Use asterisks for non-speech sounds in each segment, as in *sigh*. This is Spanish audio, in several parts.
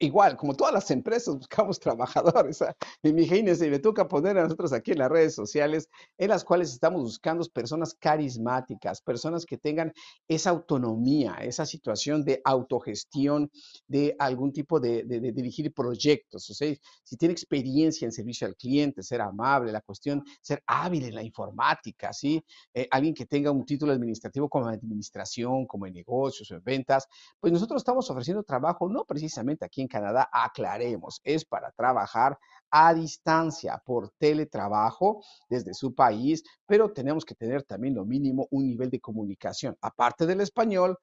Igual, como todas las empresas, *laughs* buscamos trabajadores. Imagínense, y me toca poner a nosotros aquí en las redes sociales, en las cuales estamos buscando personas carismáticas, personas que tengan esa autonomía, esa situación de autogestión, de algún tipo de, dirigir proyectos. O sea, si tiene experiencia en servicio al cliente, ser amable, la cuestión, ser hábil en la informática, ¿sí? Eh, alguien que tenga un título administrativo como administración, como en negocios o en ventas. Pues nosotros estamos ofreciendo trabajo, no precisamente aquí en Canadá, aclaremos, es para trabajar a distancia por teletrabajo desde su país, pero tenemos que tener también lo mínimo un nivel de comunicación, aparte del español,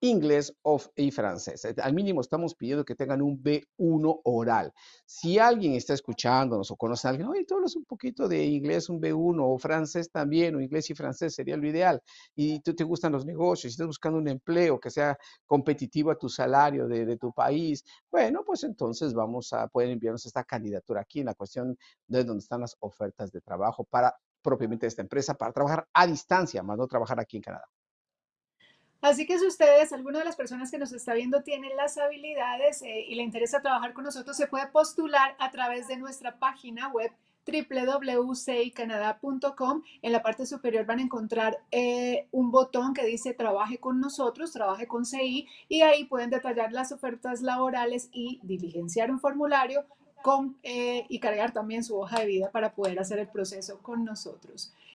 inglés of, y francés. Eh, al mínimo estamos pidiendo que tengan un B1 oral. Si alguien está escuchándonos o conoce a alguien, oye, tú hablas un poquito de inglés, un B1 o francés también, o inglés y francés sería lo ideal. Y tú te gustan los negocios, y estás buscando un empleo que sea competitivo a tu salario de, tu país, bueno, pues entonces vamos a, poder enviarnos esta candidatura aquí en la cuestión de dónde están las ofertas de trabajo para propiamente esta empresa para trabajar a distancia, más no trabajar aquí en Canadá. Así que si ustedes, alguna de las personas que nos está viendo tiene las habilidades eh, y le interesa trabajar con nosotros, se puede postular a través de nuestra página web www.cicanada.com. En la parte superior van a encontrar eh, un botón que dice trabaje con nosotros, trabaje con CI y ahí pueden detallar las ofertas laborales y diligenciar un formulario eh, y cargar también su hoja de vida para poder hacer el proceso con nosotros.